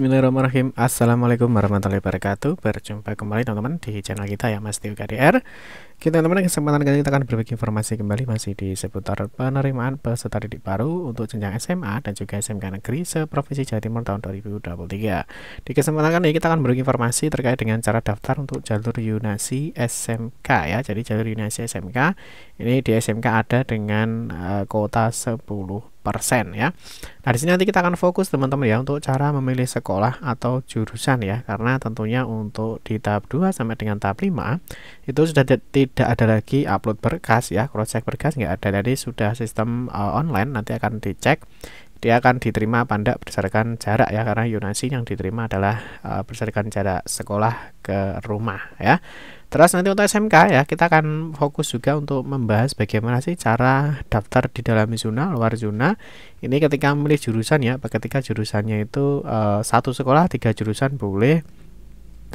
Bismillahirrahmanirrahim Assalamualaikum warahmatullahi wabarakatuh Berjumpa kembali teman-teman di channel kita ya Mas Tio KDR Kita teman-teman kesempatan kali ini kita akan berbagi informasi kembali Masih di seputar penerimaan peserta didik baru Untuk jenjang SMA dan juga SMK Negeri Seprovinsi Jawa Timur tahun 2023 Di kesempatan kali ini kita akan berbagi informasi Terkait dengan cara daftar untuk jalur Yunasi SMK ya Jadi jalur Yunasi SMK Ini di SMK ada dengan uh, kota 10 persen ya. Nah, di sini nanti kita akan fokus teman-teman ya untuk cara memilih sekolah atau jurusan ya karena tentunya untuk di tahap 2 sampai dengan tahap 5 itu sudah tidak ada lagi upload berkas ya, cross check berkas nggak ada. Jadi sudah sistem uh, online nanti akan dicek dia akan diterima apa berdasarkan jarak ya karena Yunasi yang diterima adalah uh, berdasarkan jarak sekolah ke rumah ya terus nanti untuk SMK ya kita akan fokus juga untuk membahas bagaimana sih cara daftar di dalam zona luar zona ini ketika memilih jurusan ya ketika jurusannya itu uh, satu sekolah tiga jurusan boleh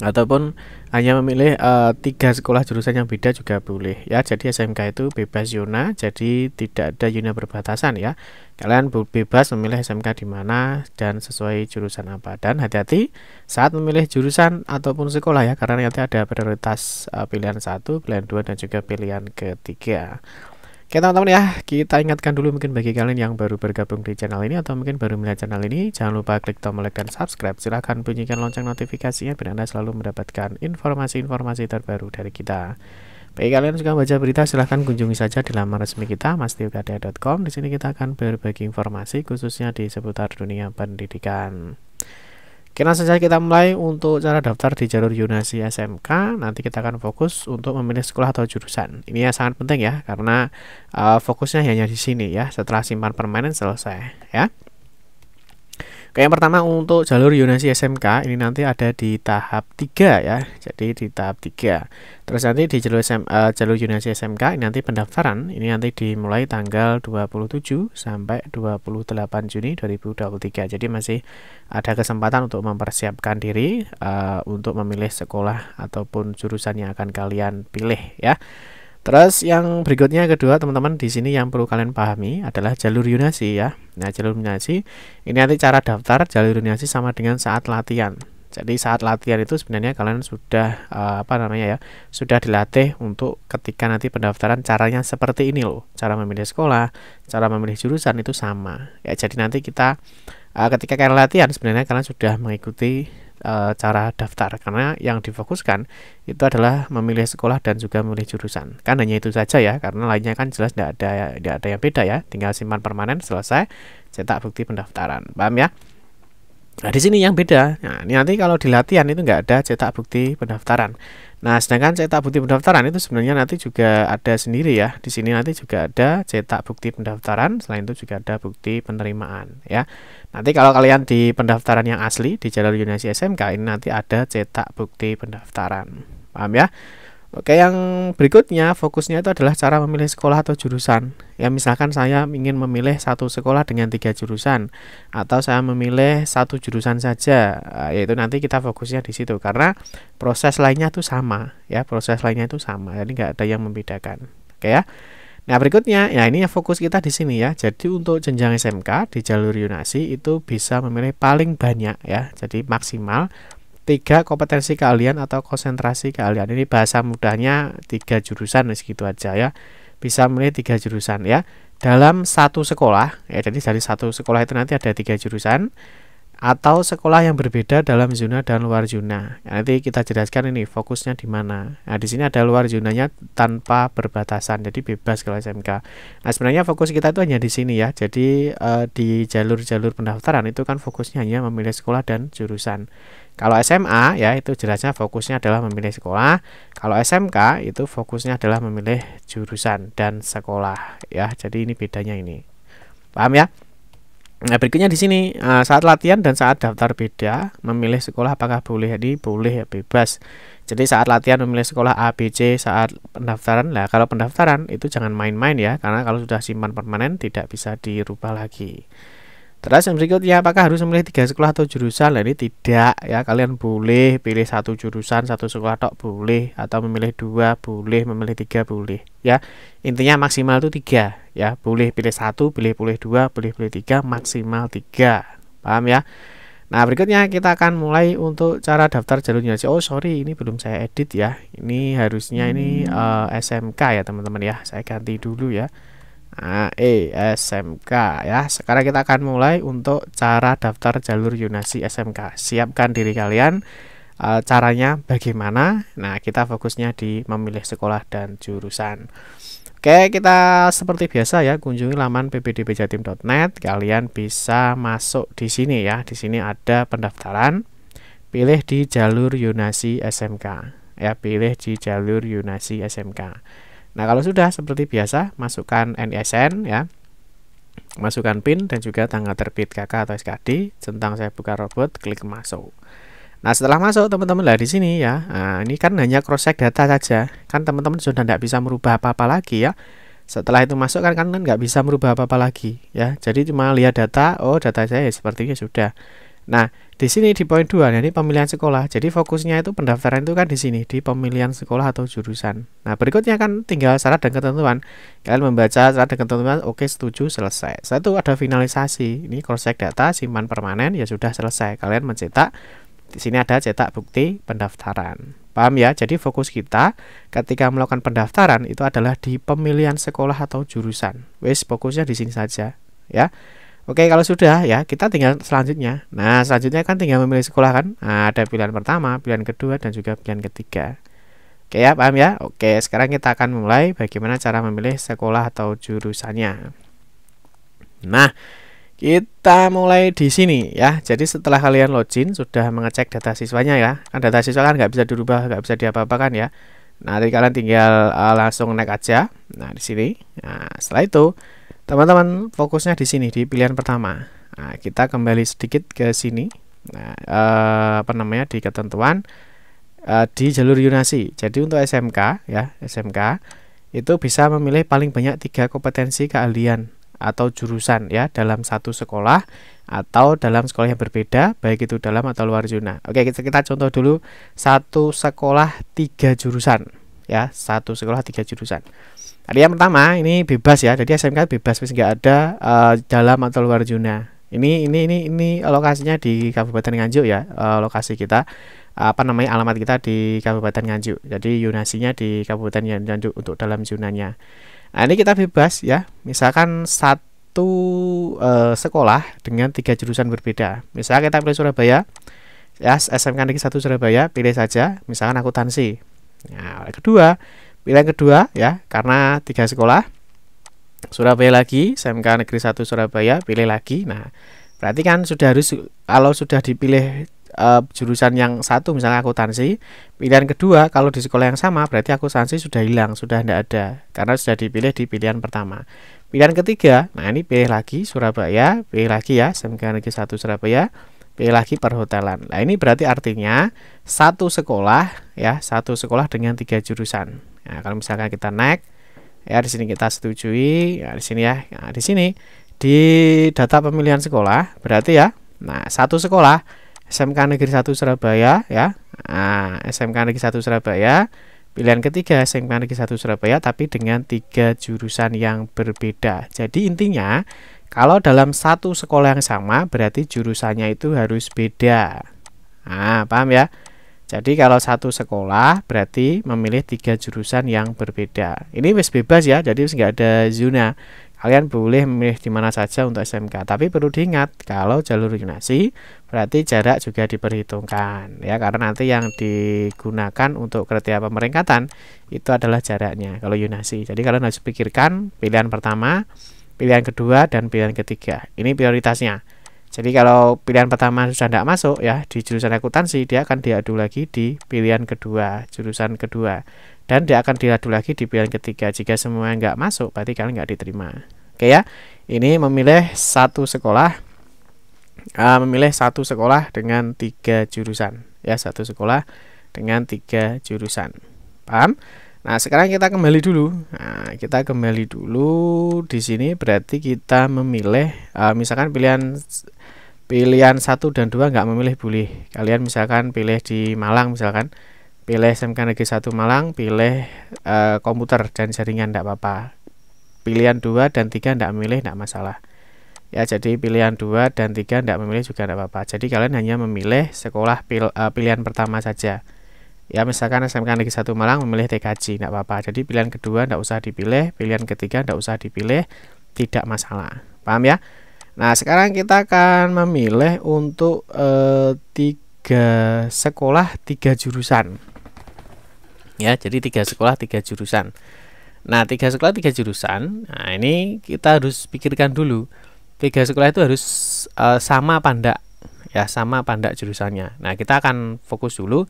ataupun hanya memilih uh, tiga sekolah jurusan yang beda juga boleh ya jadi SMK itu bebas zona jadi tidak ada zona berbatasan ya kalian bebas memilih SMK di mana dan sesuai jurusan apa dan hati-hati saat memilih jurusan ataupun sekolah ya karena nanti ada prioritas uh, pilihan satu pilihan dua dan juga pilihan ketiga Oke teman-teman ya, kita ingatkan dulu mungkin bagi kalian yang baru bergabung di channel ini atau mungkin baru melihat channel ini, jangan lupa klik tombol like dan subscribe. Silahkan bunyikan lonceng notifikasinya biar Anda selalu mendapatkan informasi-informasi terbaru dari kita. Bagi kalian suka baca berita, silahkan kunjungi saja di laman resmi kita, mastiukadia.com. Di sini kita akan berbagi informasi khususnya di seputar dunia pendidikan. Oke langsung saja kita mulai untuk cara daftar di jalur Yunasi SMK. Nanti kita akan fokus untuk memilih sekolah atau jurusan. Ini ya sangat penting ya karena uh, fokusnya hanya di sini ya. Setelah simpan permanen selesai ya. Oke, yang pertama untuk jalur Yunasi SMK ini nanti ada di tahap 3 ya. Jadi di tahap 3. Terus nanti di jalur SM, uh, eh, jalur Yunasi SMK ini nanti pendaftaran ini nanti dimulai tanggal 27 sampai 28 Juni 2023. Jadi masih ada kesempatan untuk mempersiapkan diri uh, untuk memilih sekolah ataupun jurusan yang akan kalian pilih ya. Terus yang berikutnya kedua teman-teman di sini yang perlu kalian pahami adalah jalur yunasi ya. Nah jalur yunasi ini nanti cara daftar jalur yunasi sama dengan saat latihan. Jadi saat latihan itu sebenarnya kalian sudah eh, apa namanya ya, sudah dilatih untuk ketika nanti pendaftaran caranya seperti ini loh. Cara memilih sekolah, cara memilih jurusan itu sama. Ya jadi nanti kita eh, ketika kalian latihan sebenarnya kalian sudah mengikuti e, cara daftar karena yang difokuskan itu adalah memilih sekolah dan juga memilih jurusan kan hanya itu saja ya karena lainnya kan jelas tidak ada tidak ada yang beda ya tinggal simpan permanen selesai cetak bukti pendaftaran paham ya Nah, di sini yang beda. Nah, ini nanti kalau di latihan itu enggak ada cetak bukti pendaftaran. Nah, sedangkan cetak bukti pendaftaran itu sebenarnya nanti juga ada sendiri ya. Di sini nanti juga ada cetak bukti pendaftaran, selain itu juga ada bukti penerimaan ya. Nanti kalau kalian di pendaftaran yang asli di jalur Yunasi SMK ini nanti ada cetak bukti pendaftaran. Paham ya? Oke, yang berikutnya fokusnya itu adalah cara memilih sekolah atau jurusan. Ya, misalkan saya ingin memilih satu sekolah dengan tiga jurusan, atau saya memilih satu jurusan saja, eh, yaitu nanti kita fokusnya di situ karena proses lainnya itu sama, ya proses lainnya itu sama, jadi nggak ada yang membedakan. Oke ya. Nah berikutnya, ya ini fokus kita di sini ya. Jadi untuk jenjang SMK di jalur Yunasi itu bisa memilih paling banyak ya, jadi maksimal tiga kompetensi kalian atau konsentrasi kalian ini bahasa mudahnya tiga jurusan segitu aja ya bisa memilih tiga jurusan ya dalam satu sekolah ya jadi dari satu sekolah itu nanti ada tiga jurusan atau sekolah yang berbeda dalam zona dan luar zona. nanti kita jelaskan ini fokusnya di mana. Nah, di sini ada luar zonanya tanpa berbatasan, jadi bebas kalau SMK. Nah, sebenarnya fokus kita itu hanya di sini ya. Jadi eh, di jalur-jalur pendaftaran itu kan fokusnya hanya memilih sekolah dan jurusan. Kalau SMA ya itu jelasnya fokusnya adalah memilih sekolah. Kalau SMK itu fokusnya adalah memilih jurusan dan sekolah ya. Jadi ini bedanya ini. Paham ya? Nah, berikutnya di sini eh, saat latihan dan saat daftar beda memilih sekolah apakah boleh jadi boleh ya bebas. Jadi saat latihan memilih sekolah A, B, C saat pendaftaran lah kalau pendaftaran itu jangan main-main ya karena kalau sudah simpan permanen tidak bisa dirubah lagi. Terus yang berikutnya, apakah harus memilih tiga sekolah atau jurusan? Nah, ini tidak ya. Kalian boleh pilih satu jurusan, satu sekolah tok boleh, atau memilih dua boleh, memilih tiga boleh. Ya, intinya maksimal itu tiga ya. Boleh pilih satu, boleh pilih dua, boleh pilih tiga, maksimal tiga. Paham ya? Nah berikutnya kita akan mulai untuk cara daftar jalurnya. Oh sorry ini belum saya edit ya. Ini harusnya ini uh, hmm. eh, SMK ya teman-teman ya. Saya ganti dulu ya. AE SMK ya. Sekarang kita akan mulai untuk cara daftar jalur Yunasi SMK. Siapkan diri kalian e, caranya bagaimana. Nah, kita fokusnya di memilih sekolah dan jurusan. Oke, kita seperti biasa ya kunjungi laman ppdbjatim.net. Kalian bisa masuk di sini ya. Di sini ada pendaftaran. Pilih di jalur Yunasi SMK. Ya, pilih di jalur Yunasi SMK. Nah, kalau sudah seperti biasa, masukkan NISN ya. Masukkan PIN dan juga tanggal terbit KK atau SKD, centang saya buka robot, klik masuk. Nah, setelah masuk teman-teman lah di sini ya. Nah, ini kan hanya cross check data saja. Kan teman-teman sudah tidak bisa merubah apa-apa lagi ya. Setelah itu masuk kan kan nggak bisa merubah apa-apa lagi ya. Jadi cuma lihat data, oh data saya ya sepertinya sudah. Nah, di sini di poin 2 nah, ini pemilihan sekolah. Jadi fokusnya itu pendaftaran itu kan di sini di pemilihan sekolah atau jurusan. Nah, berikutnya kan tinggal syarat dan ketentuan. Kalian membaca syarat dan ketentuan, oke setuju, selesai. Satu ada finalisasi. Ini cross check data, simpan permanen ya sudah selesai. Kalian mencetak di sini ada cetak bukti pendaftaran. Paham ya? Jadi fokus kita ketika melakukan pendaftaran itu adalah di pemilihan sekolah atau jurusan. Wes fokusnya di sini saja, ya. Oke, kalau sudah ya, kita tinggal selanjutnya. Nah, selanjutnya kan tinggal memilih sekolah kan. Nah, ada pilihan pertama, pilihan kedua, dan juga pilihan ketiga. Oke ya, paham ya? Oke, sekarang kita akan mulai bagaimana cara memilih sekolah atau jurusannya. Nah, kita mulai di sini ya. Jadi setelah kalian login sudah mengecek data siswanya ya. Kan data siswa kan nggak bisa dirubah, nggak bisa diapa-apakan ya. Nah, nanti kalian tinggal uh, langsung naik aja. Nah, di sini. Nah, setelah itu Teman-teman, fokusnya di sini di pilihan pertama. Nah, kita kembali sedikit ke sini. Nah, eh, apa namanya di ketentuan eh, di jalur yunasi. Jadi untuk SMK ya, SMK itu bisa memilih paling banyak tiga kompetensi keahlian atau jurusan ya dalam satu sekolah atau dalam sekolah yang berbeda baik itu dalam atau luar zona. Oke kita, kita contoh dulu satu sekolah tiga jurusan ya satu sekolah tiga jurusan ada yang pertama ini bebas ya jadi SMK bebas nggak ada uh, dalam atau luar zona ini ini ini ini lokasinya di Kabupaten Nganjuk ya uh, lokasi kita apa namanya alamat kita di Kabupaten Nganjuk jadi yunasinya di Kabupaten Nganjuk untuk dalam zonanya nah, ini kita bebas ya misalkan satu uh, sekolah dengan tiga jurusan berbeda Misalkan kita pilih Surabaya ya SMK Negeri 1 Surabaya pilih saja misalkan akuntansi Nah, oleh kedua, pilihan kedua ya, karena tiga sekolah Surabaya lagi, SMK Negeri 1 Surabaya, pilih lagi. Nah, berarti kan sudah harus kalau sudah dipilih uh, jurusan yang satu misalnya akuntansi pilihan kedua kalau di sekolah yang sama berarti akuntansi sudah hilang sudah tidak ada karena sudah dipilih di pilihan pertama pilihan ketiga nah ini pilih lagi Surabaya pilih lagi ya SMK Negeri 1 Surabaya pilih lagi perhotelan. Nah, ini berarti artinya satu sekolah ya, satu sekolah dengan tiga jurusan. Nah, kalau misalkan kita naik ya di sini kita setujui, ya di sini ya. Nah, di sini di data pemilihan sekolah berarti ya. Nah, satu sekolah SMK Negeri 1 Surabaya ya. Nah, SMK Negeri 1 Surabaya Pilihan ketiga SMK Negeri 1 Surabaya tapi dengan tiga jurusan yang berbeda. Jadi intinya kalau dalam satu sekolah yang sama, berarti jurusannya itu harus beda. Nah, paham ya? Jadi kalau satu sekolah berarti memilih tiga jurusan yang berbeda. Ini wis bebas ya, jadi nggak ada zona. Kalian boleh memilih di mana saja untuk SMK, tapi perlu diingat kalau jalur zonasi berarti jarak juga diperhitungkan ya karena nanti yang digunakan untuk kriteria pemeringkatan itu adalah jaraknya kalau yunasi. Jadi kalian harus pikirkan pilihan pertama pilihan kedua dan pilihan ketiga. Ini prioritasnya. Jadi kalau pilihan pertama sudah tidak masuk ya di jurusan akuntansi dia akan diadu lagi di pilihan kedua, jurusan kedua. Dan dia akan diadu lagi di pilihan ketiga. Jika semua nggak masuk berarti kalian nggak diterima. Oke ya. Ini memilih satu sekolah uh, memilih satu sekolah dengan tiga jurusan ya satu sekolah dengan tiga jurusan paham Nah, sekarang kita kembali dulu. Nah, kita kembali dulu di sini berarti kita memilih uh, misalkan pilihan pilihan 1 dan 2 nggak memilih boleh. Kalian misalkan pilih di Malang misalkan. Pilih SMK Negeri 1 Malang, pilih uh, komputer dan jaringan enggak apa-apa. Pilihan 2 dan 3 enggak memilih enggak masalah. Ya, jadi pilihan 2 dan 3 enggak memilih juga enggak apa-apa. Jadi kalian hanya memilih sekolah pil, uh, pilihan pertama saja ya misalkan SMK Negeri 1 Malang memilih TKJ tidak apa-apa jadi pilihan kedua tidak usah dipilih pilihan ketiga tidak usah dipilih tidak masalah paham ya nah sekarang kita akan memilih untuk eh, tiga sekolah tiga jurusan ya jadi tiga sekolah tiga jurusan nah tiga sekolah tiga jurusan nah ini kita harus pikirkan dulu tiga sekolah itu harus eh, sama pandak ya sama pandak jurusannya nah kita akan fokus dulu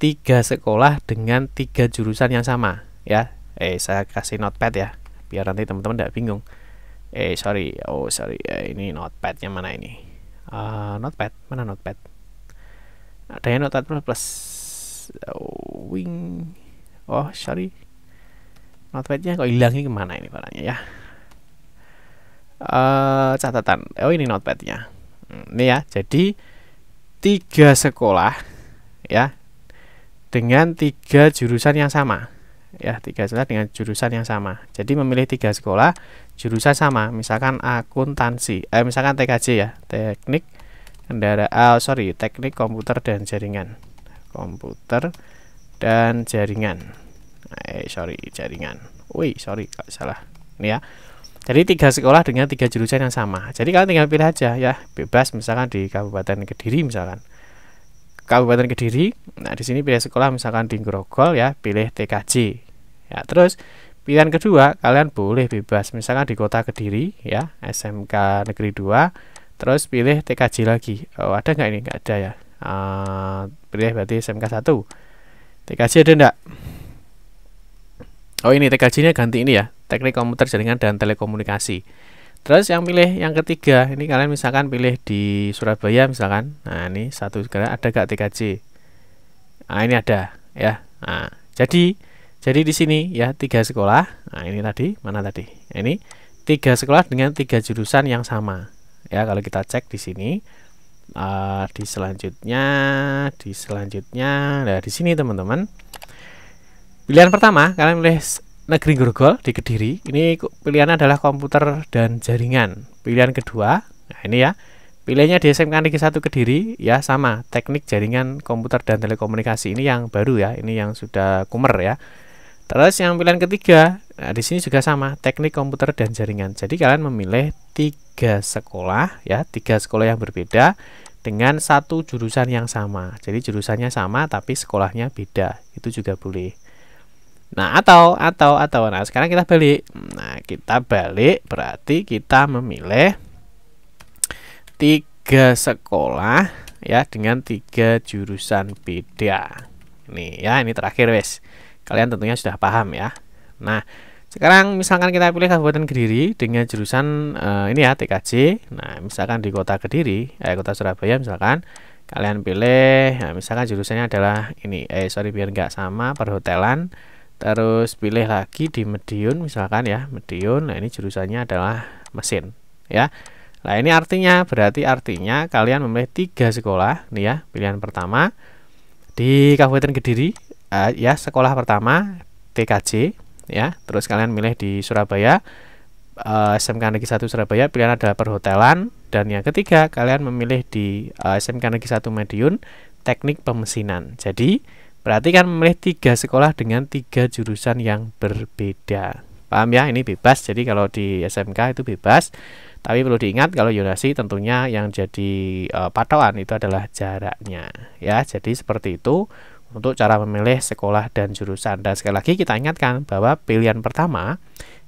tiga sekolah dengan tiga jurusan yang sama ya eh saya kasih notepad ya biar nanti teman-teman tidak bingung eh sorry oh sorry eh, ini notepadnya mana ini uh, notepad mana notepad ada yang notepad plus plus oh, wing oh sorry notepadnya kok hilangnya kemana ini barangnya ya uh, catatan oh ini notepadnya hmm, ini ya jadi tiga sekolah ya dengan tiga jurusan yang sama ya tiga sekolah dengan jurusan yang sama jadi memilih tiga sekolah jurusan sama misalkan akuntansi eh misalkan TKJ ya teknik kendara oh, sorry teknik komputer dan jaringan komputer dan jaringan eh sorry jaringan wih sorry kalau salah ini ya jadi tiga sekolah dengan tiga jurusan yang sama jadi kalian tinggal pilih aja ya bebas misalkan di Kabupaten Kediri misalkan Kabupaten Kediri. Nah, di sini pilih sekolah misalkan di Grogol ya, pilih TKJ. Ya, terus pilihan kedua kalian boleh bebas misalkan di kota Kediri ya, SMK Negeri 2, terus pilih TKJ lagi. Oh, ada nggak ini? Nggak ada ya. Uh, pilih berarti SMK 1. TKJ ada enggak? Oh, ini TKJ-nya ganti ini ya, Teknik Komputer Jaringan dan Telekomunikasi. Terus yang pilih yang ketiga, ini kalian misalkan pilih di Surabaya misalkan. Nah, ini satu negara ada gak TKJ? Nah, ini ada ya. Nah, jadi jadi di sini ya tiga sekolah. Nah, ini tadi mana tadi? Ini tiga sekolah dengan tiga jurusan yang sama. Ya, kalau kita cek di sini uh, di selanjutnya, di selanjutnya, nah di sini teman-teman. Pilihan pertama kalian pilih Negeri Grogol di Kediri. Ini pilihan adalah komputer dan jaringan. Pilihan kedua, nah ini ya. Pilihannya di SMK Negeri 1 Kediri ya sama, teknik jaringan komputer dan telekomunikasi ini yang baru ya, ini yang sudah kumer ya. Terus yang pilihan ketiga, nah di sini juga sama, teknik komputer dan jaringan. Jadi kalian memilih tiga sekolah ya, tiga sekolah yang berbeda dengan satu jurusan yang sama. Jadi jurusannya sama tapi sekolahnya beda. Itu juga boleh. Nah, atau atau atau. Nah, sekarang kita balik. Nah, kita balik berarti kita memilih tiga sekolah ya dengan tiga jurusan beda. ini ya, ini terakhir wes. Kalian tentunya sudah paham ya. Nah, sekarang misalkan kita pilih Kabupaten Kediri dengan jurusan eh, ini ya TKJ. Nah, misalkan di Kota Kediri, eh Kota Surabaya misalkan kalian pilih nah, misalkan jurusannya adalah ini eh sorry biar nggak sama perhotelan terus pilih lagi di Medion misalkan ya Medion nah ini jurusannya adalah mesin ya nah ini artinya berarti artinya kalian memilih tiga sekolah nih ya pilihan pertama di Kabupaten Kediri uh, ya sekolah pertama TKJ ya terus kalian milih di Surabaya uh, eh, SMK Negeri satu Surabaya pilihan adalah perhotelan dan yang ketiga kalian memilih di uh, eh, SMK Negeri satu Madiun teknik pemesinan jadi Berarti kan memilih tiga sekolah dengan tiga jurusan yang berbeda. Paham ya? Ini bebas. Jadi kalau di SMK itu bebas. Tapi perlu diingat kalau yonasi tentunya yang jadi e, patokan itu adalah jaraknya. Ya, jadi seperti itu untuk cara memilih sekolah dan jurusan. Dan sekali lagi kita ingatkan bahwa pilihan pertama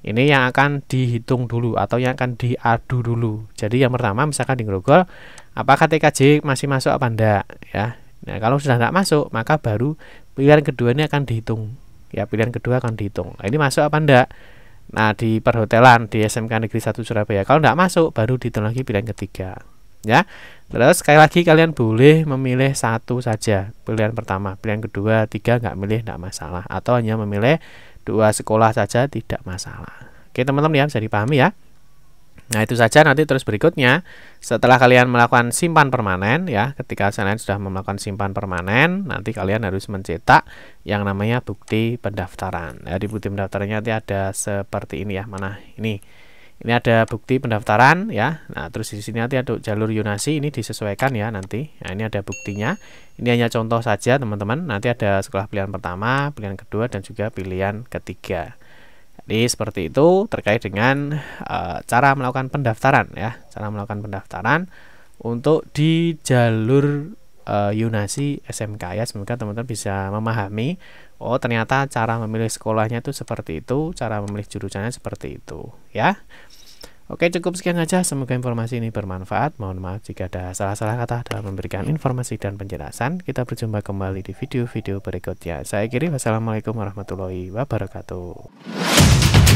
ini yang akan dihitung dulu atau yang akan diadu dulu. Jadi yang pertama misalkan di Grogol apakah TKJ masih masuk apa enggak ya. Nah, kalau sudah tidak masuk, maka baru pilihan kedua ini akan dihitung. Ya, pilihan kedua akan dihitung. Nah, ini masuk apa enggak? Nah, di perhotelan di SMK Negeri 1 Surabaya. Kalau tidak masuk, baru dihitung lagi pilihan ketiga. Ya. Terus sekali lagi kalian boleh memilih satu saja, pilihan pertama, pilihan kedua, tiga nggak milih tidak masalah atau hanya memilih dua sekolah saja tidak masalah. Oke, teman-teman ya bisa dipahami ya. Nah, itu saja nanti terus berikutnya setelah kalian melakukan simpan permanen ya, ketika kalian sudah melakukan simpan permanen, nanti kalian harus mencetak yang namanya bukti pendaftaran. Jadi ya, di bukti pendaftarannya nanti ada seperti ini ya. Mana? Ini. Ini ada bukti pendaftaran ya. Nah, terus di sini nanti ada jalur Yunasi ini disesuaikan ya nanti. Nah, ini ada buktinya. Ini hanya contoh saja, teman-teman. Nanti ada sekolah pilihan pertama, pilihan kedua dan juga pilihan ketiga. Jadi seperti itu terkait dengan e, cara melakukan pendaftaran ya, cara melakukan pendaftaran untuk di jalur e, Yunasi SMK ya. Semoga teman-teman bisa memahami. Oh ternyata cara memilih sekolahnya itu seperti itu, cara memilih jurusannya seperti itu ya. Oke, cukup sekian saja. Semoga informasi ini bermanfaat. Mohon maaf jika ada salah-salah kata dalam memberikan informasi dan penjelasan. Kita berjumpa kembali di video-video berikutnya. Saya Kiri, wassalamualaikum warahmatullahi wabarakatuh.